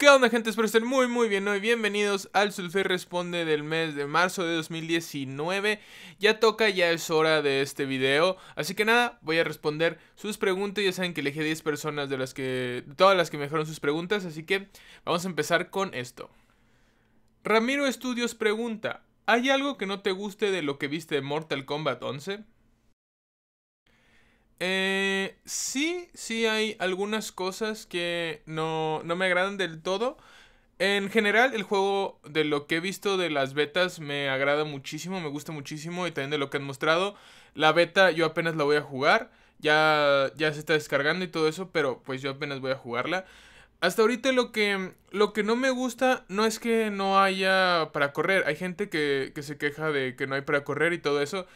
¿Qué onda gente? Espero estén muy muy bien hoy. Bienvenidos al Sulfur Responde del mes de marzo de 2019. Ya toca, ya es hora de este video. Así que nada, voy a responder sus preguntas. Ya saben que elegí 10 personas de las que... Todas las que me dejaron sus preguntas. Así que vamos a empezar con esto. Ramiro Estudios pregunta. ¿Hay algo que no te guste de lo que viste de Mortal Kombat 11? Eh, sí, sí hay algunas cosas que no, me agradan del todo. En general, el juego, de lo que he visto de las betas, me agrada muchísimo, me gusta muchísimo y también de lo que han mostrado. La beta yo apenas la voy a jugar, ya, ya se está descargando y todo eso, pero pues yo apenas voy a jugarla. Hasta ahorita lo que, lo que no me gusta no es que no haya para correr. Hay gente que, que se queja de que no hay para correr y todo eso.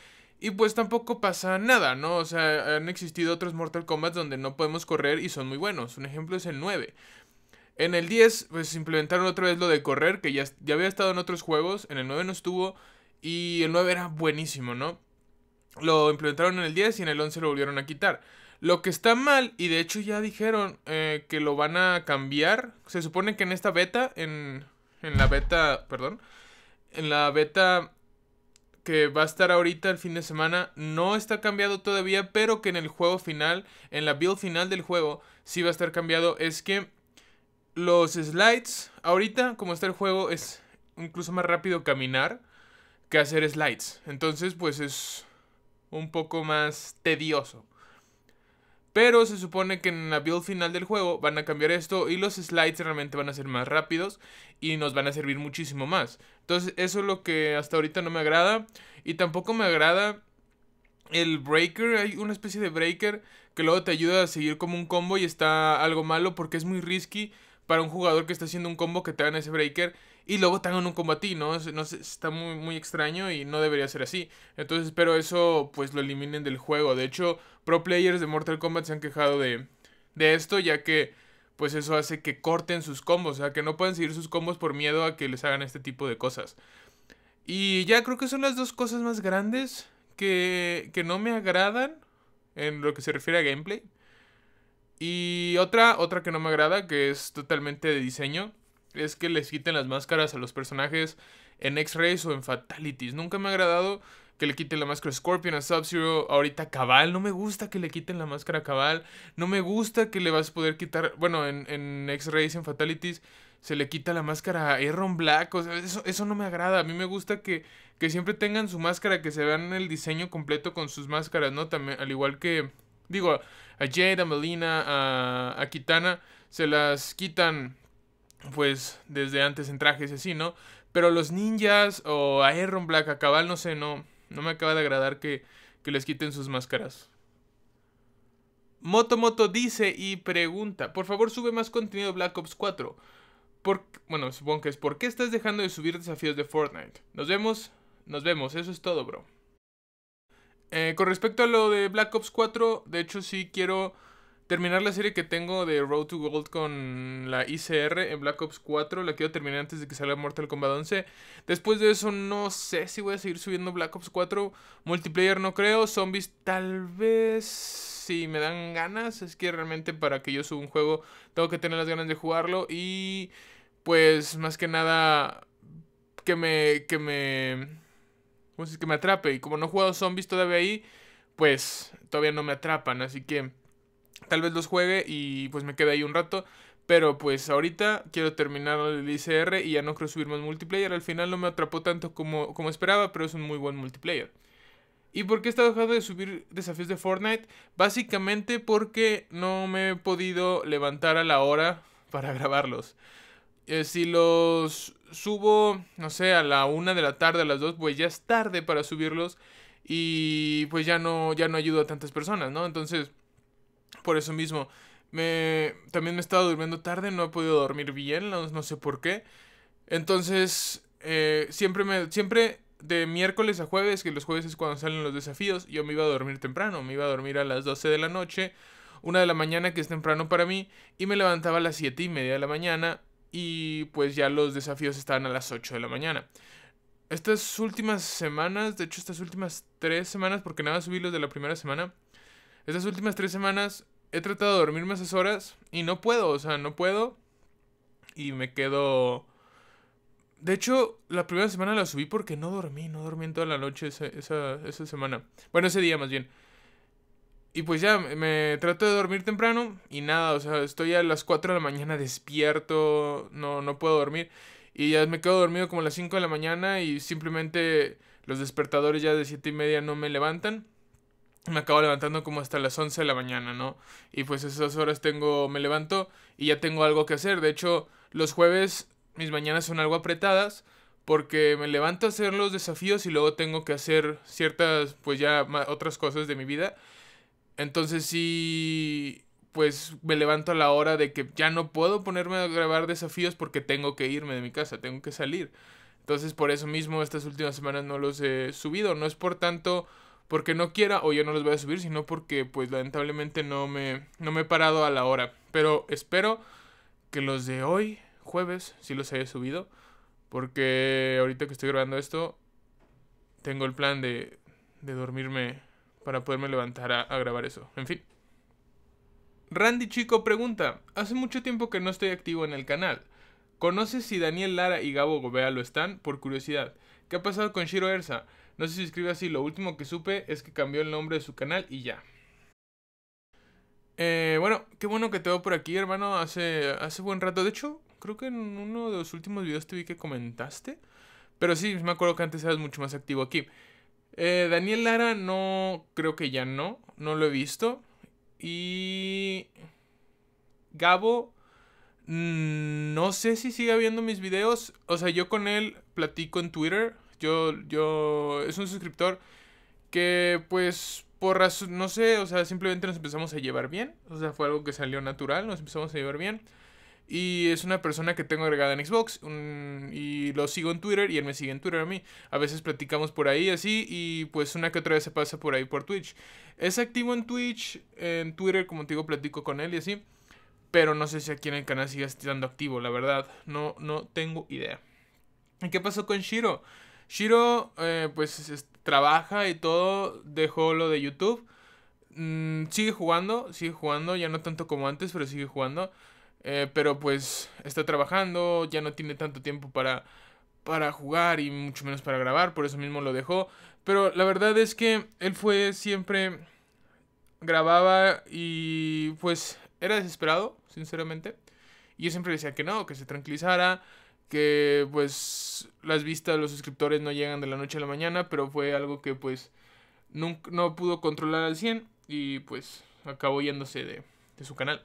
Y pues tampoco pasa nada, ¿no? O sea, han existido otros Mortal Kombat donde no podemos correr y son muy buenos. Un ejemplo es el 9. En el 10, pues implementaron otra vez lo de correr, que ya, había estado en otros juegos. En el 9 no estuvo. Y el 9 era buenísimo, ¿no? Lo implementaron en el 10 y en el 11 lo volvieron a quitar. Lo que está mal, y de hecho ya dijeron eh, que lo van a cambiar. Se supone que en esta beta, en, en la beta, perdón, en la beta que va a estar ahorita el fin de semana no está cambiado todavía, pero que en el juego final, en la build final del juego, sí va a estar cambiado, es que los slides, ahorita como está el juego, es incluso más rápido caminar que hacer slides. Entonces, pues es un poco más tedioso. Pero se supone que en la build final del juego van a cambiar esto y los slides realmente van a ser más rápidos y nos van a servir muchísimo más. Entonces eso es lo que hasta ahorita no me agrada y tampoco me agrada el breaker, hay una especie de breaker que luego te ayuda a seguir como un combo y está algo malo porque es muy risky para un jugador que está haciendo un combo que te dan ese breaker y luego tengan un combate, ¿no? no está muy, muy extraño y no debería ser así. Entonces pero eso pues lo eliminen del juego. De hecho, pro players de Mortal Kombat se han quejado de, de esto ya que pues eso hace que corten sus combos, o sea, que no puedan seguir sus combos por miedo a que les hagan este tipo de cosas. Y ya creo que son las dos cosas más grandes que, que no me agradan en lo que se refiere a gameplay. Y otra, otra que no me agrada, que es totalmente de diseño es que les quiten las máscaras a los personajes en x ray o en Fatalities. Nunca me ha agradado que le quiten la máscara a Scorpion, a Sub-Zero, ahorita Cabal. No me gusta que le quiten la máscara a Cabal. No me gusta que le vas a poder quitar. Bueno, en, X-Rays, en Fatalities, se le quita la máscara a Erron Black. O sea, eso, eso no me agrada. A mí me gusta que, que siempre tengan su máscara, que se vean el diseño completo con sus máscaras, ¿no? También, al igual que. Digo, a Jade, a Melina, a, a Kitana, se las quitan pues desde antes en trajes y así, ¿no? Pero los ninjas o a Black, a Cabal, no sé, no, no me acaba de agradar que, que les quiten sus máscaras. Motomoto Moto dice y pregunta, por favor sube más contenido Black Ops 4. Por, bueno, supongo que es, ¿por qué estás dejando de subir desafíos de Fortnite? Nos vemos, nos vemos, eso es todo, bro. Eh, con respecto a lo de Black Ops 4, de hecho sí quiero terminar la serie que tengo de Road to Gold con la ICR en Black Ops 4. La quiero terminar antes de que salga Mortal Kombat 11. Después de eso no sé si voy a seguir subiendo Black Ops 4. Multiplayer no creo. Zombies tal vez si me dan ganas. Es que realmente para que yo suba un juego tengo que tener las ganas de jugarlo. Y pues más que nada que me... Que me ¿Cómo Que me atrape. Y como no he jugado zombies todavía ahí, pues todavía no me atrapan. Así que... Tal vez los juegue y pues me quede ahí un rato. Pero pues ahorita quiero terminar el ICR y ya no creo subir más multiplayer. Al final no me atrapó tanto como, como esperaba, pero es un muy buen multiplayer. ¿Y por qué he estado dejando de subir desafíos de Fortnite? Básicamente porque no me he podido levantar a la hora para grabarlos. Eh, si los subo, no sé, a la una de la tarde, a las dos pues ya es tarde para subirlos. Y pues ya no, ya no ayudo a tantas personas, ¿no? Entonces por eso mismo. Me, también me he estado durmiendo tarde, no he podido dormir bien, no, sé por qué. Entonces, eh, siempre me... Siempre de miércoles a jueves, que los jueves es cuando salen los desafíos, yo me iba a dormir temprano, me iba a dormir a las 12 de la noche, una de la mañana, que es temprano para mí, y me levantaba a las 7 y media de la mañana, y pues ya los desafíos estaban a las 8 de la mañana. Estas últimas semanas, de hecho estas últimas tres semanas, porque nada subí los de la primera semana, estas últimas tres semanas he tratado de dormirme esas horas y no puedo, o sea, no puedo. Y me quedo... De hecho, la primera semana la subí porque no dormí, no dormí en toda la noche esa, semana. Bueno, ese día más bien. Y pues ya, me trato de dormir temprano y nada, o sea, estoy a las 4 de la mañana despierto, no, no puedo dormir. Y ya me quedo dormido como a las 5 de la mañana y simplemente los despertadores ya de 7 y media no me levantan me acabo levantando como hasta las 11 de la mañana, ¿no? Y pues esas horas tengo, me levanto y ya tengo algo que hacer. De hecho, los jueves mis mañanas son algo apretadas porque me levanto a hacer los desafíos y luego tengo que hacer ciertas, pues ya otras cosas de mi vida. Entonces sí, pues me levanto a la hora de que ya no puedo ponerme a grabar desafíos porque tengo que irme de mi casa, tengo que salir. Entonces por eso mismo estas últimas semanas no los he subido. No es por tanto porque no quiera o yo no los voy a subir, sino porque pues lamentablemente no me, no me he parado a la hora. Pero espero que los de hoy, jueves, sí los haya subido, porque ahorita que estoy grabando esto, tengo el plan de, de dormirme para poderme levantar a, grabar eso. En fin. Randy Chico pregunta, hace mucho tiempo que no estoy activo en el canal. ¿Conoces si Daniel Lara y Gabo Gobea lo están? Por curiosidad. ¿Qué ha pasado con Shiro Erza? No sé si escribe así, lo último que supe es que cambió el nombre de su canal y ya. Eh, bueno, qué bueno que te veo por aquí, hermano. Hace, hace buen rato. De hecho, creo que en uno de los últimos videos te vi que comentaste. Pero sí, me acuerdo que antes eras mucho más activo aquí. Eh, Daniel Lara, no. Creo que ya no. No lo he visto. Y. Gabo. Mm, no sé si sigue viendo mis videos. O sea, yo con él platico en Twitter. Yo, yo, es un suscriptor que pues por razón, no sé, o sea, simplemente nos empezamos a llevar bien. O sea, fue algo que salió natural, nos empezamos a llevar bien. Y es una persona que tengo agregada en Xbox. y lo sigo en Twitter y él me sigue en Twitter a mí. A veces platicamos por ahí así y pues una que otra vez se pasa por ahí por Twitch. Es activo en Twitch, en Twitter como te digo platico con él y así. Pero no sé si aquí en el canal sigue estando activo, la verdad. No, no tengo idea. ¿Y qué pasó con Shiro? Shiro, eh, pues trabaja y todo, dejó lo de YouTube. Mm, sigue jugando, sigue jugando, ya no tanto como antes, pero sigue jugando. Eh, pero pues está trabajando, ya no tiene tanto tiempo para, para jugar y mucho menos para grabar, por eso mismo lo dejó. Pero la verdad es que él fue siempre grababa y pues era desesperado, sinceramente. Y yo siempre decía que no, que se tranquilizara, que pues las vistas, de los suscriptores no llegan de la noche a la mañana, pero fue algo que pues no pudo controlar al 100 y pues acabó yéndose de, su canal.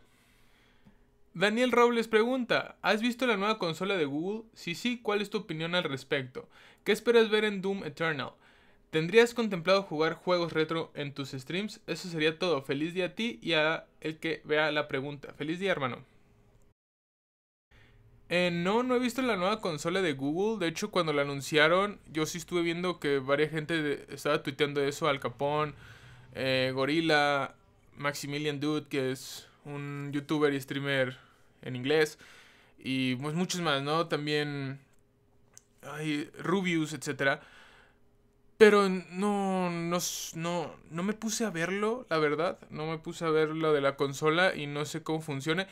Daniel Robles pregunta, ¿has visto la nueva consola de Google? Si sí, sí, ¿cuál es tu opinión al respecto? ¿Qué esperas ver en Doom Eternal? ¿Tendrías contemplado jugar juegos retro en tus streams? Eso sería todo. Feliz día a ti y a el que vea la pregunta. Feliz día, hermano. Eh, no, no he visto la nueva consola de Google. De hecho, cuando la anunciaron, yo sí estuve viendo que varias gente estaba tuiteando eso. Al Capón, eh, Gorilla, Maximilian Dude, que es un youtuber y streamer en inglés. Y pues muchos más, ¿no? También... Rubius, etcétera. Pero no, no, no, no, me puse a verlo, la verdad. No me puse a ver lo de la consola y no sé cómo funciona.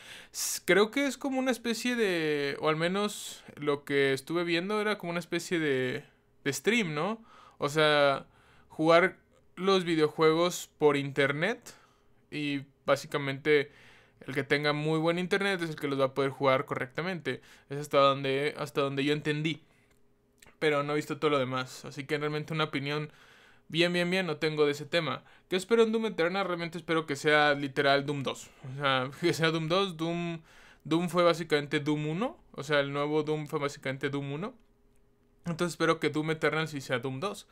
Creo que es como una especie de, o al menos lo que estuve viendo era como una especie de, de stream, ¿no? O sea, jugar los videojuegos por internet y básicamente el que tenga muy buen internet es el que los va a poder jugar correctamente. Es hasta donde, hasta donde yo entendí pero no he visto todo lo demás, así que realmente una opinión bien, bien, bien no tengo de ese tema. ¿Qué espero en Doom Eternal? Realmente espero que sea literal Doom 2. O sea, que sea Doom 2, Doom, Doom fue básicamente Doom 1, o sea, el nuevo Doom fue básicamente Doom 1. Entonces espero que Doom Eternal sí sea Doom 2.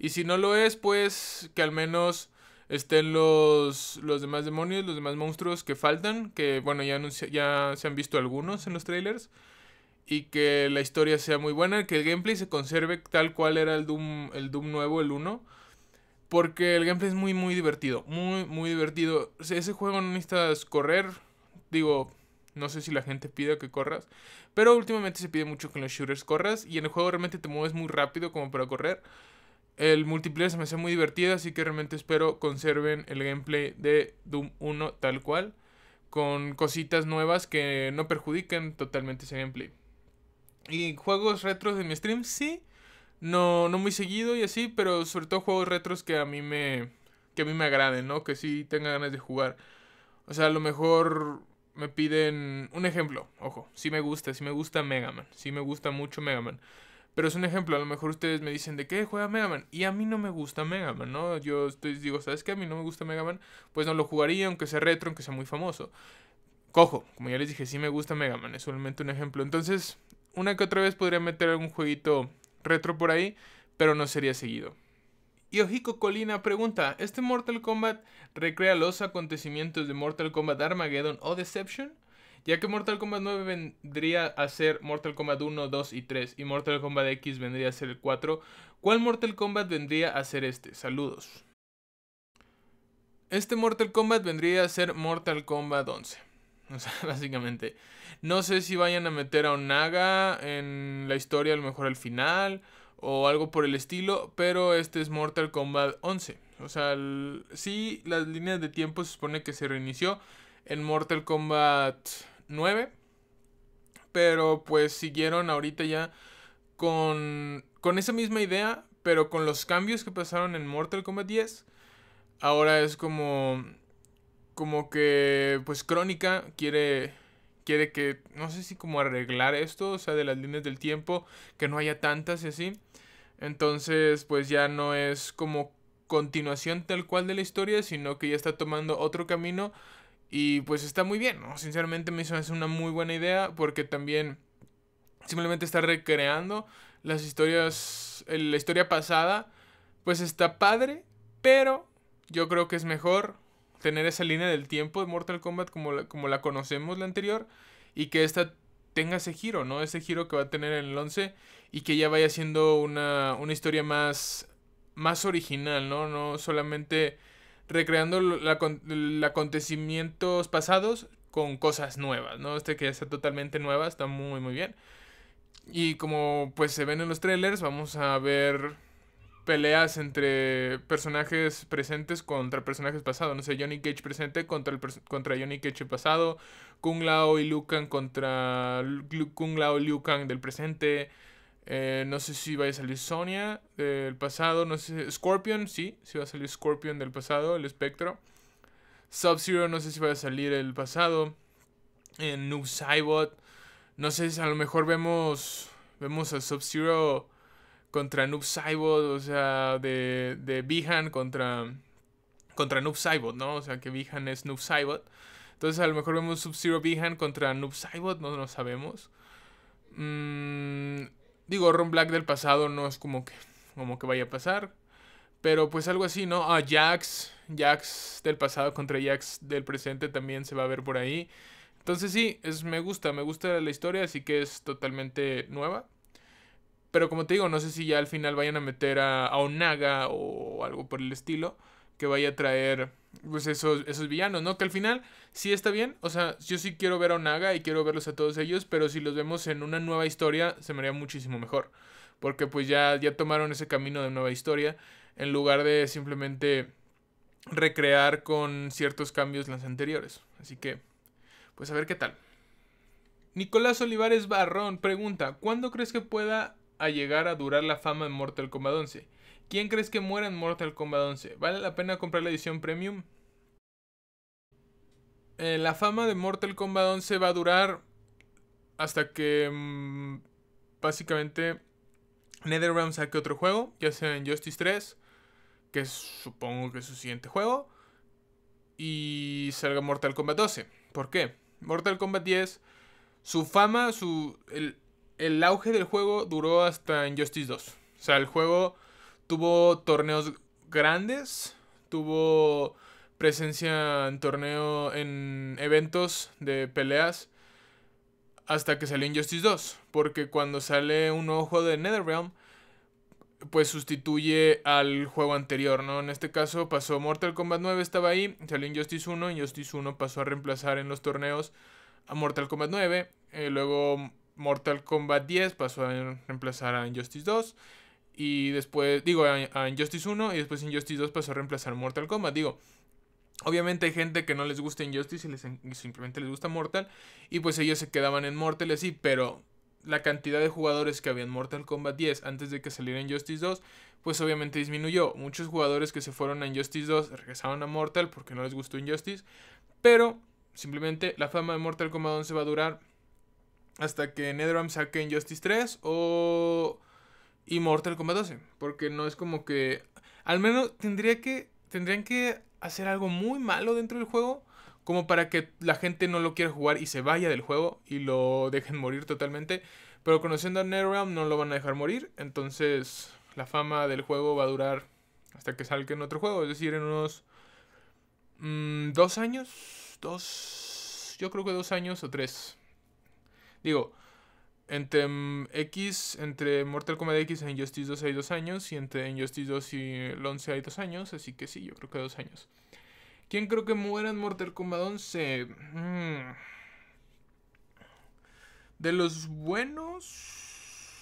Y si no lo es, pues que al menos estén los, los demás demonios, los demás monstruos que faltan, que bueno, ya, ya se han visto algunos en los trailers y que la historia sea muy buena, que el gameplay se conserve tal cual era el Doom, el Doom nuevo, el 1. Porque el gameplay es muy, muy divertido. Muy, muy divertido. ese juego no necesitas correr. Digo, no sé si la gente pide que corras. Pero últimamente se pide mucho que en los shooters corras. Y en el juego realmente te mueves muy rápido como para correr. El multiplayer se me hace muy divertido. Así que realmente espero conserven el gameplay de Doom 1 tal cual. Con cositas nuevas que no perjudiquen totalmente ese gameplay. Y juegos retros de mi stream, sí. No, no muy seguido y así, pero sobre todo juegos retros que a mí me. que a mí me agraden, ¿no? Que sí tenga ganas de jugar. O sea, a lo mejor me piden. Un ejemplo, ojo, sí me gusta, sí me gusta Mega Man. Sí me gusta mucho Mega Man. Pero es un ejemplo, a lo mejor ustedes me dicen, ¿de qué juega Mega Man? Y a mí no me gusta Mega Man, ¿no? Yo estoy, digo, ¿sabes qué? A mí no me gusta Mega Man. Pues no lo jugaría, aunque sea retro, aunque sea muy famoso. Cojo, como ya les dije, sí me gusta Mega Man, es solamente un ejemplo. Entonces, una que otra vez podría meter algún jueguito retro por ahí, pero no sería seguido. Y Ojico Colina pregunta, ¿este Mortal Kombat recrea los acontecimientos de Mortal Kombat Armageddon o Deception? Ya que Mortal Kombat 9 vendría a ser Mortal Kombat 1, 2 y 3 y Mortal Kombat X vendría a ser el 4, ¿cuál Mortal Kombat vendría a ser este? Saludos. Este Mortal Kombat vendría a ser Mortal Kombat 11. O sea, básicamente. No sé si vayan a meter a Onaga en la historia, a lo mejor al final, o algo por el estilo, pero este es Mortal Kombat 11. O sea, sí, las líneas de tiempo se supone que se reinició en Mortal Kombat 9, pero pues siguieron ahorita ya con, con esa misma idea, pero con los cambios que pasaron en Mortal Kombat 10. Ahora es como como que, pues Crónica quiere, quiere que, no sé si como arreglar esto, o sea, de las líneas del tiempo, que no haya tantas y así. Entonces, pues ya no es como continuación tal cual de la historia, sino que ya está tomando otro camino y pues está muy bien, ¿no? Sinceramente me hizo una muy buena idea porque también simplemente está recreando las historias, la historia pasada, pues está padre, pero yo creo que es mejor tener esa línea del tiempo de Mortal Kombat como la, como la conocemos la anterior y que esta tenga ese giro, ¿no? Ese giro que va a tener en el 11 y que ya vaya siendo una, una historia más, más original, ¿no? No solamente recreando los acontecimientos pasados con cosas nuevas, ¿no? Este que ya está totalmente nueva, está muy, muy bien. Y como pues se ven en los trailers, vamos a ver peleas entre personajes presentes contra personajes pasados. No sé, Johnny Cage presente contra, el contra Johnny Cage pasado, Kung Lao y Liu contra Kung Lao y Liu del presente. Eh, no sé si va a salir Sonia del pasado, no sé, Scorpion, sí, si va a salir Scorpion del pasado, el espectro. Sub-Zero, no sé si va a salir el pasado. New eh, Noob Cybot, no sé si a lo mejor vemos, vemos a Sub-Zero contra Noob Saibot, o sea, de, de Bihan contra, contra Noob Saibot, ¿no? O sea, que Bihan es Noob Saibot. Entonces, a lo mejor vemos Sub-Zero Bihan contra Noob Saibot, no lo sabemos. Mm, digo, Ron Black del pasado no es como que, como que vaya a pasar. Pero pues algo así, ¿no? Ah, Jax, Jax del pasado contra Jax del presente también se va a ver por ahí. Entonces sí, es, me gusta, me gusta la historia, así que es totalmente nueva. Pero como te digo, no sé si ya al final vayan a meter a, Onaga o algo por el estilo que vaya a traer pues esos, esos villanos, ¿no? Que al final sí está bien, o sea, yo sí quiero ver a Onaga y quiero verlos a todos ellos, pero si los vemos en una nueva historia se me haría muchísimo mejor, porque pues ya, ya tomaron ese camino de nueva historia, en lugar de simplemente recrear con ciertos cambios las anteriores. Así que, pues a ver qué tal. Nicolás Olivares Barrón pregunta, ¿cuándo crees que pueda a llegar a durar la fama en Mortal Kombat 11. ¿Quién crees que muera en Mortal Kombat 11? ¿Vale la pena comprar la edición premium? Eh, la fama de Mortal Kombat 11 va a durar hasta que mm, básicamente NetherRealm saque otro juego, ya sea en Justice 3, que supongo que es su siguiente juego, y salga Mortal Kombat 12. ¿Por qué? Mortal Kombat 10, su fama, su, el auge del juego duró hasta Injustice 2. O sea, el juego tuvo torneos grandes, tuvo presencia en torneo, en eventos de peleas, hasta que salió Injustice 2. Porque cuando sale un ojo juego de Netherrealm, pues sustituye al juego anterior, ¿no? En este caso pasó Mortal Kombat 9, estaba ahí, salió Injustice 1, Injustice 1 pasó a reemplazar en los torneos a Mortal Kombat 9, eh, luego Mortal Kombat 10 pasó a reemplazar a Injustice 2. Y después, digo, a, Injustice 1 y después Injustice 2 pasó a reemplazar Mortal Kombat. Digo, obviamente hay gente que no les gusta Injustice y, les, simplemente les gusta Mortal. Y pues ellos se quedaban en Mortal así, pero la cantidad de jugadores que habían Mortal Kombat 10 antes de que saliera Injustice 2, pues obviamente disminuyó. Muchos jugadores que se fueron a Injustice 2 regresaron a Mortal porque no les gustó Injustice. Pero simplemente la fama de Mortal Kombat 11 va a durar hasta que NetherRealm saque Injustice 3 o Immortal Kombat 12, porque no es como que al menos tendría que tendrían que hacer algo muy malo dentro del juego como para que la gente no lo quiera jugar y se vaya del juego y lo dejen morir totalmente, pero conociendo a NetherRealm no lo van a dejar morir, entonces la fama del juego va a durar hasta que salga en otro juego, es decir, en unos mm, dos años, dos, yo creo que dos años o tres, Digo, entre mm, X, entre Mortal Kombat X y e Injustice 2 hay dos años y entre Injustice 2 y 11 hay dos años, así que sí, yo creo que dos años. ¿Quién creo que muera en Mortal Kombat 11? Mm. De los buenos,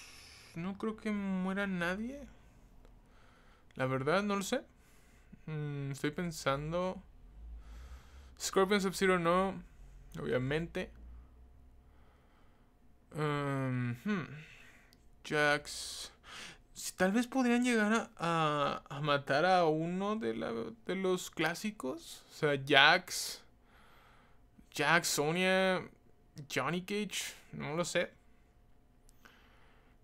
no creo que muera nadie. La verdad, no lo sé. Mm, estoy pensando. Scorpion Sub-Zero no, obviamente. Jax. Tal vez podrían llegar a, a, matar a uno de, de los clásicos. O sea, Jax. Jax, Sonia, Johnny Cage. No lo sé.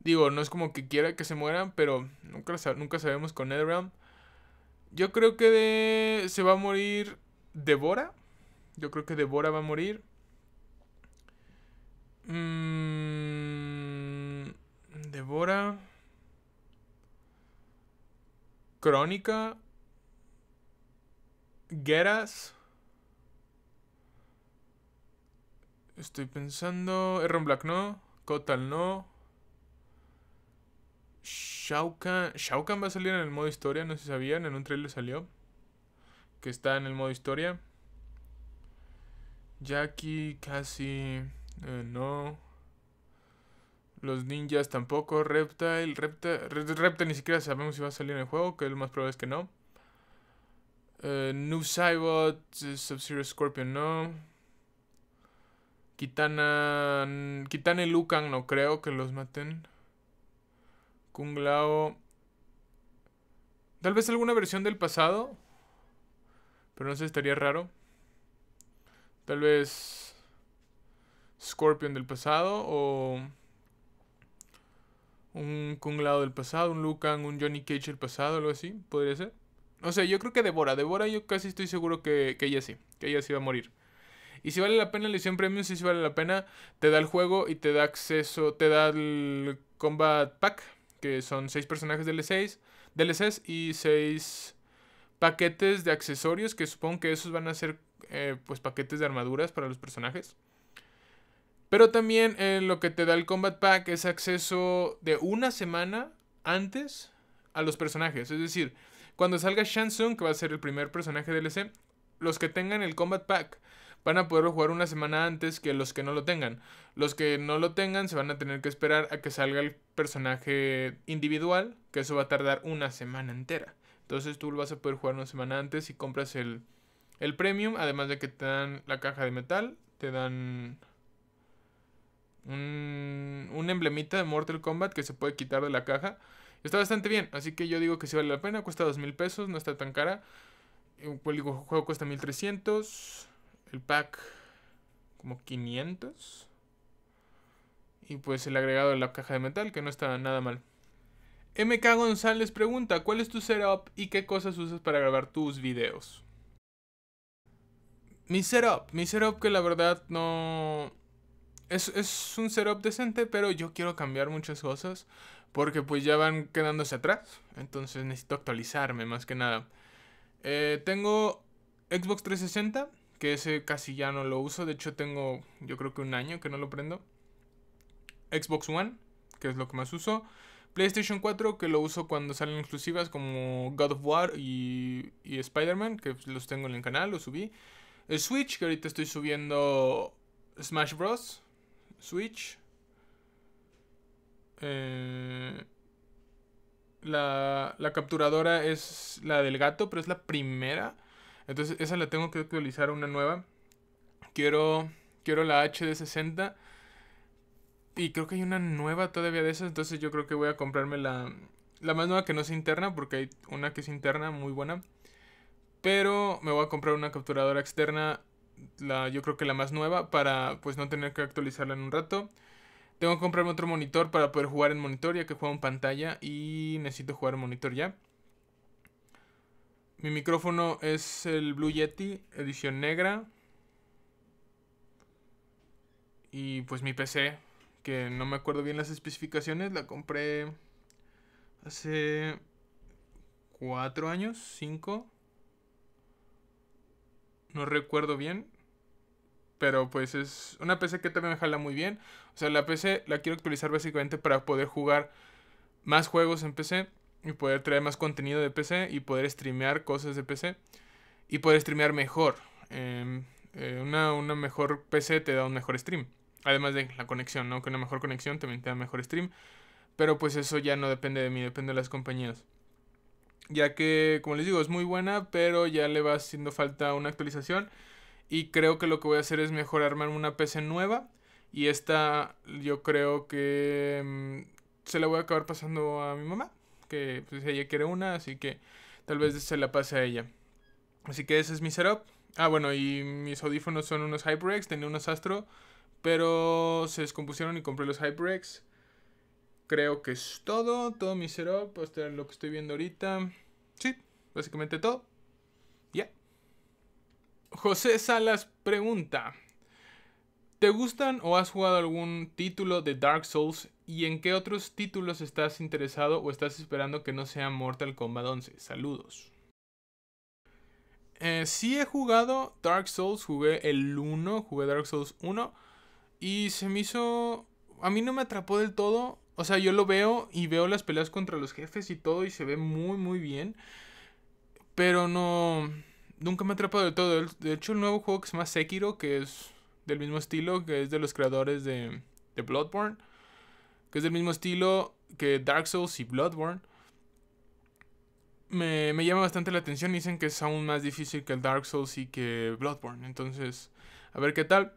Digo, no es como que quiera que se mueran, pero nunca, nunca sabemos con NetherRealm. Yo creo que se va a morir Devora. Yo creo que Devora va a morir. Mmm Debora. Crónica. Geras. Estoy pensando. Erron Black no. Kotal no. Shao Kahn. va a salir en el modo historia, no se sabían. En un trailer salió. Que está en el modo historia. Jackie, casi. Eh, no. Los ninjas tampoco. Reptile. Reptile, Reptile ni siquiera sabemos si va a salir en el juego, que lo más probable es que no. Eh, new Cybot, Sub-Zero Scorpion, no. Kitana. Kitana y Lucan, no creo que los maten. Kung Lao. Tal vez alguna versión del pasado. Pero no sé, estaría raro. Tal vez. Scorpion del pasado o un Kung Lao del pasado, un Lucan, un Johnny Cage del pasado, algo así, podría ser. O sea, yo creo que Devora, Devora yo casi estoy seguro que, que ella sí, que ella sí va a morir. Y si vale la pena la edición premium, si vale la pena, te da el juego y te da acceso, te da el Combat Pack, que son 6 personajes DLC, DLCs y 6 paquetes de accesorios, que supongo que esos van a ser eh, pues paquetes de armaduras para los personajes. Pero también eh, lo que te da el Combat Pack es acceso de una semana antes a los personajes. Es decir, cuando salga Shansung, que va a ser el primer personaje DLC, e los que tengan el Combat Pack van a poderlo jugar una semana antes que los que no lo tengan. Los que no lo tengan se van a tener que esperar a que salga el personaje individual, que eso va a tardar una semana entera. Entonces tú lo vas a poder jugar una semana antes y compras el, el premium, además de que te dan la caja de metal, te dan un, un emblemita de Mortal Kombat que se puede quitar de la caja. Está bastante bien, así que yo digo que sí vale la pena. Cuesta dos mil pesos, no está tan cara. El juego cuesta 1300. El pack, como 500. Y pues el agregado de la caja de metal, que no está nada mal. MK González pregunta, ¿cuál es tu setup y qué cosas usas para grabar tus videos? Mi setup, mi setup que la verdad no es, es un setup decente, pero yo quiero cambiar muchas cosas porque pues ya van quedándose atrás. Entonces necesito actualizarme más que nada. Eh, tengo Xbox 360, que ese casi ya no lo uso. De hecho tengo yo creo que un año que no lo prendo. Xbox One, que es lo que más uso. PlayStation 4, que lo uso cuando salen exclusivas como God of War y, y Spider-Man, que los tengo en el canal, los subí. El eh, Switch, que ahorita estoy subiendo Smash Bros. Switch. Eh, la, capturadora es la del gato, pero es la primera. Entonces esa la tengo que actualizar una nueva. Quiero, quiero la HD60. Y creo que hay una nueva todavía de esas. Entonces yo creo que voy a comprarme la, la más nueva que no es interna. Porque hay una que es interna muy buena. Pero me voy a comprar una capturadora externa la, yo creo que la más nueva, para pues no tener que actualizarla en un rato. Tengo que comprarme otro monitor para poder jugar en monitor, ya que juego en pantalla y necesito jugar en monitor ya. Mi micrófono es el Blue Yeti, edición negra. Y pues mi PC, que no me acuerdo bien las especificaciones, la compré hace cuatro años, 5 no recuerdo bien. Pero pues es una PC que también me jala muy bien. O sea, la PC la quiero actualizar básicamente para poder jugar más juegos en PC. Y poder traer más contenido de PC. Y poder streamear cosas de PC. Y poder streamear mejor. Em, eh, una, una mejor PC te da un mejor stream. Además de la conexión, ¿no? Que una mejor conexión también te da mejor stream. Pero pues eso ya no depende de mí, depende de las compañías ya que, como les digo, es muy buena, pero ya le va haciendo falta una actualización. Y creo que lo que voy a hacer es mejor armar una PC nueva. Y esta yo creo que mm, se la voy a acabar pasando a mi mamá. Que pues ella quiere una, así que tal vez se la pase a ella. Así que ese es mi setup. Ah, bueno, y mis audífonos son unos HyperX, tenía unos Astro, pero se descompusieron y compré los HyperX creo que es todo. Todo mi setup, hasta lo que estoy viendo ahorita. Sí, básicamente todo. Ya. José Salas pregunta. ¿Te gustan o has jugado algún título de Dark Souls y en qué otros títulos estás interesado o estás esperando que no sea Mortal Kombat 11? Saludos. Eh, sí he jugado Dark Souls, jugué el 1, jugué Dark Souls 1 y se me hizo... A mí no me atrapó del todo, o sea, yo lo veo y veo las peleas contra los jefes y todo y se ve muy, muy bien. Pero no... Nunca me ha atrapado del todo. De hecho, el nuevo juego que se llama Sekiro, que es del mismo estilo, que es de los creadores de, de Bloodborne, que es del mismo estilo que Dark Souls y Bloodborne, me, llama bastante la atención. Dicen que es aún más difícil que el Dark Souls y que Bloodborne. Entonces, a ver qué tal.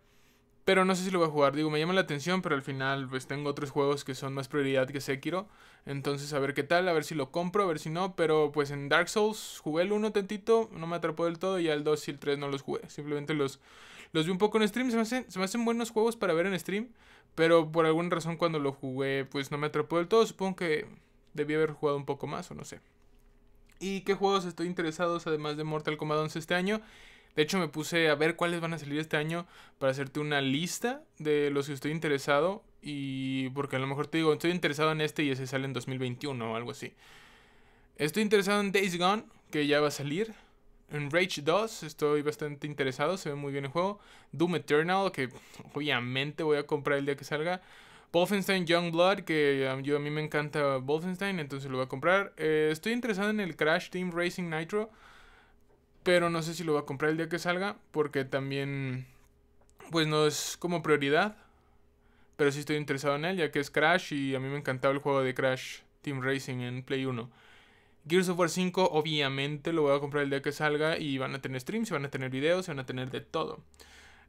Pero no sé si lo voy a jugar. Digo, me llama la atención, pero al final pues tengo otros juegos que son más prioridad que Sekiro. Entonces a ver qué tal, a ver si lo compro, a ver si no. Pero pues en Dark Souls jugué el 1 tantito, no me atrapó del todo. Y el 2 y el 3 no los jugué. Simplemente los, los vi un poco en stream. Se me, hacen, buenos juegos para ver en stream. Pero por alguna razón cuando lo jugué pues no me atrapó del todo. Supongo que debí haber jugado un poco más o no sé. ¿Y qué juegos estoy interesados además de Mortal Kombat 11 este año? De hecho, me puse a ver cuáles van a salir este año para hacerte una lista de los que estoy interesado. Y porque a lo mejor te digo, estoy interesado en este y ese sale en 2021 o algo así. Estoy interesado en Days Gone, que ya va a salir. En Rage 2 estoy bastante interesado, se ve muy bien el juego. Doom Eternal, que obviamente voy a comprar el día que salga. Wolfenstein Youngblood, que yo, a mí me encanta Wolfenstein, entonces lo voy a comprar. Eh, estoy interesado en el Crash Team Racing Nitro. Pero no sé si lo voy a comprar el día que salga. Porque también. Pues no es como prioridad. Pero sí estoy interesado en él. Ya que es Crash. Y a mí me encantaba el juego de Crash Team Racing en Play 1. Gears of War 5 obviamente lo voy a comprar el día que salga y van a tener streams, van a tener videos, van a tener de todo.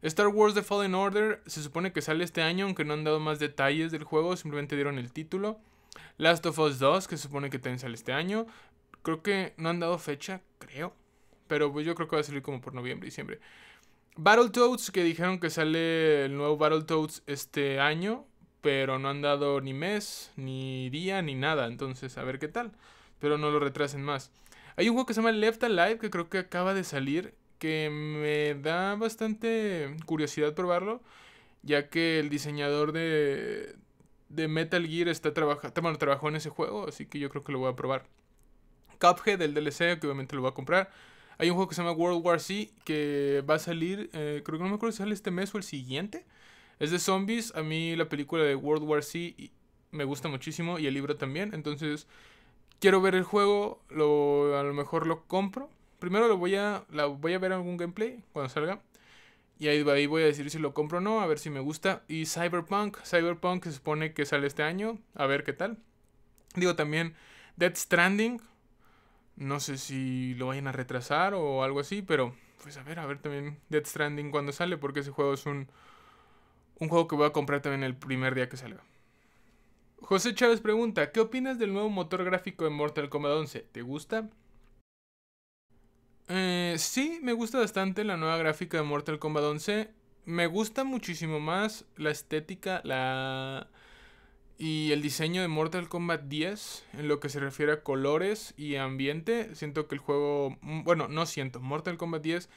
Star Wars The Fallen Order se supone que sale este año, aunque no han dado más detalles del juego, simplemente dieron el título. Last of Us 2, que se supone que también sale este año. Creo que no han dado fecha, creo. Pero pues yo creo que va a salir como por noviembre, diciembre. Battletoads, que dijeron que sale el nuevo Battletoads este año, pero no han dado ni mes, ni día, ni nada. Entonces, a ver qué tal. Pero no lo retrasen más. Hay un juego que se llama Left Alive, que creo que acaba de salir, que me da bastante curiosidad probarlo, ya que el diseñador de, de Metal Gear está trabajando, bueno, trabajó en ese juego, así que yo creo que lo voy a probar. Cuphead, el DLC, que obviamente lo voy a comprar. Hay un juego que se llama World War Z que va a salir, eh, creo que no me acuerdo si sale este mes o el siguiente. Es de zombies. A mí la película de World War Z me gusta muchísimo y el libro también. Entonces, quiero ver el juego. Lo, a lo mejor lo compro. Primero lo voy a, la, voy a ver algún gameplay cuando salga. Y ahí, ahí, voy a decir si lo compro o no, a ver si me gusta. Y Cyberpunk, Cyberpunk se supone que sale este año, a ver qué tal. Digo también Dead Stranding, no sé si lo vayan a retrasar o algo así, pero pues a ver, a ver también Dead Stranding cuando sale, porque ese juego es un, un juego que voy a comprar también el primer día que salga. José Chávez pregunta, ¿qué opinas del nuevo motor gráfico de Mortal Kombat 11? ¿Te gusta? Eh, sí, me gusta bastante la nueva gráfica de Mortal Kombat 11. Me gusta muchísimo más la estética, la... Y el diseño de Mortal Kombat 10, en lo que se refiere a colores y ambiente, siento que el juego, mm, bueno, no siento, Mortal Kombat 10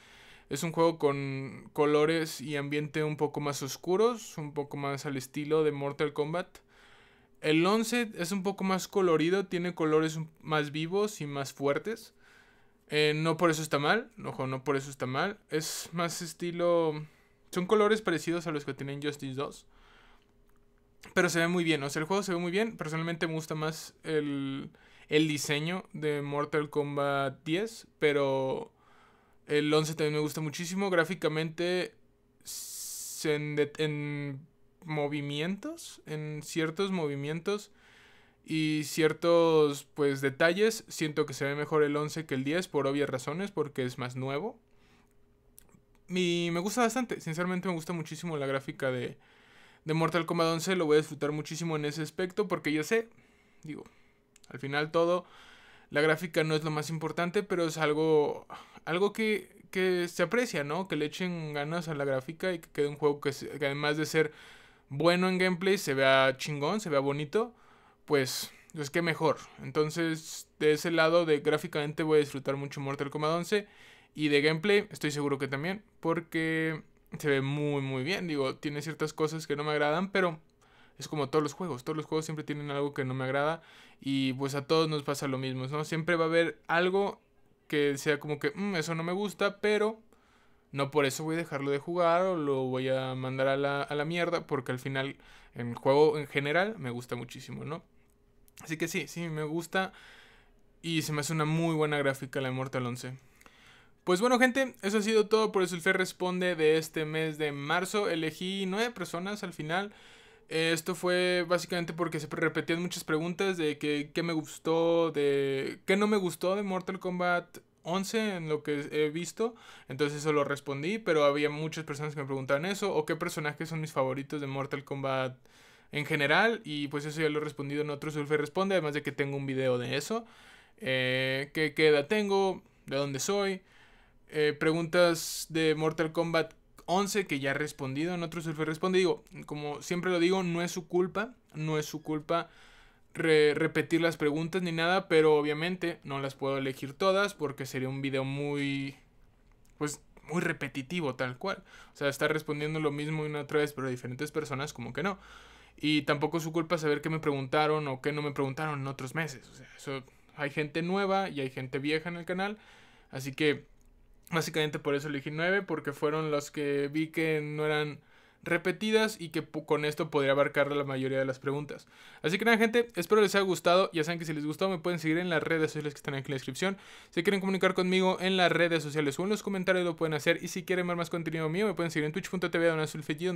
es un juego con colores y ambiente un poco más oscuros, un poco más al estilo de Mortal Kombat. El 11 es un poco más colorido, tiene colores más vivos y más fuertes. Eh, no por eso está mal, ojo, no por eso está mal. Es más estilo... Son colores parecidos a los que tienen Justice 2 pero se ve muy bien, o sea, el juego se ve muy bien. Personalmente me gusta más el, el diseño de Mortal Kombat 10, pero el 11 también me gusta muchísimo. Gráficamente, en, en movimientos, en ciertos movimientos y ciertos pues detalles, siento que se ve mejor el 11 que el 10 por obvias razones, porque es más nuevo. Y me gusta bastante, sinceramente me gusta muchísimo la gráfica de, de Mortal Kombat 11 lo voy a disfrutar muchísimo en ese aspecto porque yo sé, digo, al final todo, la gráfica no es lo más importante, pero es algo, algo que, que se aprecia, ¿no? Que le echen ganas a la gráfica y que quede un juego que, además de ser bueno en gameplay, se vea chingón, se vea bonito, pues es que mejor. Entonces, de ese lado de gráficamente voy a disfrutar mucho Mortal Kombat 11 y de gameplay estoy seguro que también, porque se ve muy, muy bien. Digo, tiene ciertas cosas que no me agradan, pero es como todos los juegos. Todos los juegos siempre tienen algo que no me agrada. Y pues a todos nos pasa lo mismo, ¿no? Siempre va a haber algo que sea como que, mm, eso no me gusta, pero no por eso voy a dejarlo de jugar o lo voy a mandar a la, mierda, porque al final el juego en general me gusta muchísimo, ¿no? Así que sí, sí, me gusta. Y se me hace una muy buena gráfica la de Mortal 11. Pues bueno gente, eso ha sido todo por el Sulfur Responde de este mes de marzo. Elegí nueve personas al final. Eh, esto fue básicamente porque se repetían muchas preguntas de qué me gustó, de qué no me gustó de Mortal Kombat 11 en lo que he visto. Entonces eso lo respondí, pero había muchas personas que me preguntaban eso o qué personajes son mis favoritos de Mortal Kombat en general. Y pues eso ya lo he respondido en otro Sulfur Responde, además de que tengo un video de eso. Eh, qué, qué edad tengo, de dónde soy. Eh, preguntas de Mortal Kombat 11 que ya he respondido en otros surfer responde. Digo, como siempre lo digo, no es su culpa, no es su culpa repetir las preguntas ni nada, pero obviamente no las puedo elegir todas porque sería un video muy, pues muy repetitivo tal cual. O sea, estar respondiendo lo mismo una otra vez, pero diferentes personas como que no. Y tampoco es su culpa saber qué me preguntaron o qué no me preguntaron en otros meses. O sea, eso, hay gente nueva y hay gente vieja en el canal. Así que Básicamente por eso elegí 9, porque fueron los que vi que no eran repetidas y que con esto podría abarcar la mayoría de las preguntas. Así que nada gente, espero les haya gustado, ya saben que si les gustó me pueden seguir en las redes sociales que están aquí en la descripción, si quieren comunicar conmigo en las redes sociales o en los comentarios lo pueden hacer y si quieren ver más contenido mío me pueden seguir en twitch.tv donde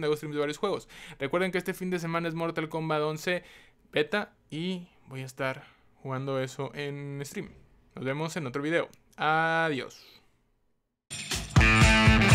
hago streams de varios juegos. Recuerden que este fin de semana es Mortal Kombat 11 beta y voy a estar jugando eso en stream. Nos vemos en otro video. Adiós. Thank you.